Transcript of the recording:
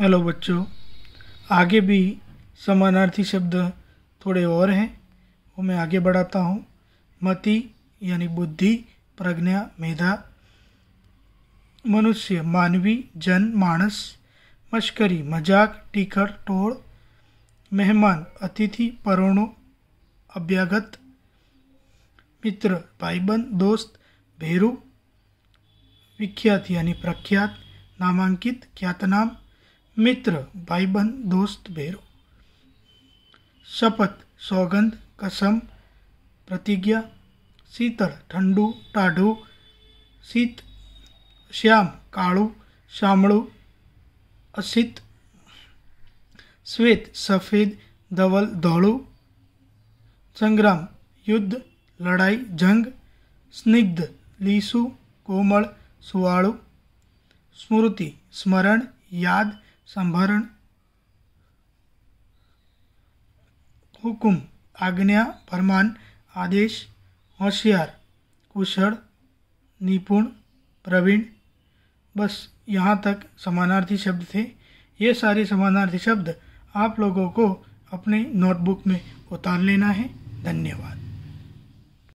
hello बच्चों आगे भी समानार्थी शब्द थोड़े और हैं वो मैं आगे बढ़ाता हूँ मति यानी बुद्धि प्रज्ञा मेधा मनुष्य मानवी जन मानस मश्करी मजाक टीकर टोड़ मेहमान अतिथि परोणों अभ्यागत मित्र भाईबंद दोस्त भेरु विख्यात यानी प्रख्यात नामांकित ख्यातनाम मित्र बहन दोस्त भेरो शपथ सौगंध कसम प्रतिज्ञा शीतल ठंडू टाढ़ू शीत श्याम काड़ू शामू असित श्वेत सफ़ेद धवल धौड़ू संग्राम युद्ध लड़ाई जंग स्निग्ध लीसु कोमल सुवाड़ू स्मृति स्मरण याद संभरण हुकुम आज्ञा फरमान आदेश होशियार कुशल निपुण प्रवीण बस यहाँ तक समानार्थी शब्द थे ये सारे समानार्थी शब्द आप लोगों को अपने नोटबुक में उतार लेना है धन्यवाद